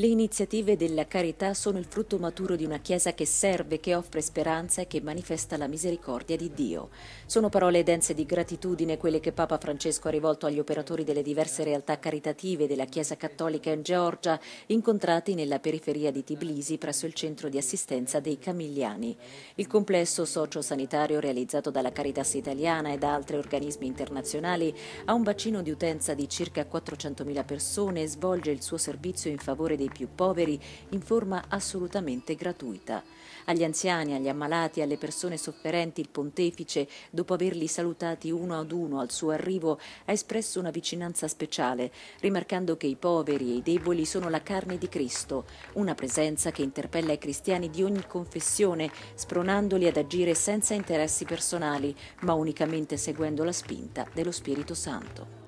Le iniziative della carità sono il frutto maturo di una Chiesa che serve, che offre speranza e che manifesta la misericordia di Dio. Sono parole dense di gratitudine quelle che Papa Francesco ha rivolto agli operatori delle diverse realtà caritative della Chiesa Cattolica in Georgia, incontrati nella periferia di Tbilisi presso il centro di assistenza dei Camigliani. Il complesso socio-sanitario realizzato dalla Caritas italiana e da altri organismi internazionali ha un bacino di utenza di circa 400.000 persone e svolge il suo servizio in favore dei ai più poveri in forma assolutamente gratuita. Agli anziani, agli ammalati, alle persone sofferenti il pontefice, dopo averli salutati uno ad uno al suo arrivo, ha espresso una vicinanza speciale, rimarcando che i poveri e i deboli sono la carne di Cristo, una presenza che interpella i cristiani di ogni confessione, spronandoli ad agire senza interessi personali, ma unicamente seguendo la spinta dello Spirito Santo.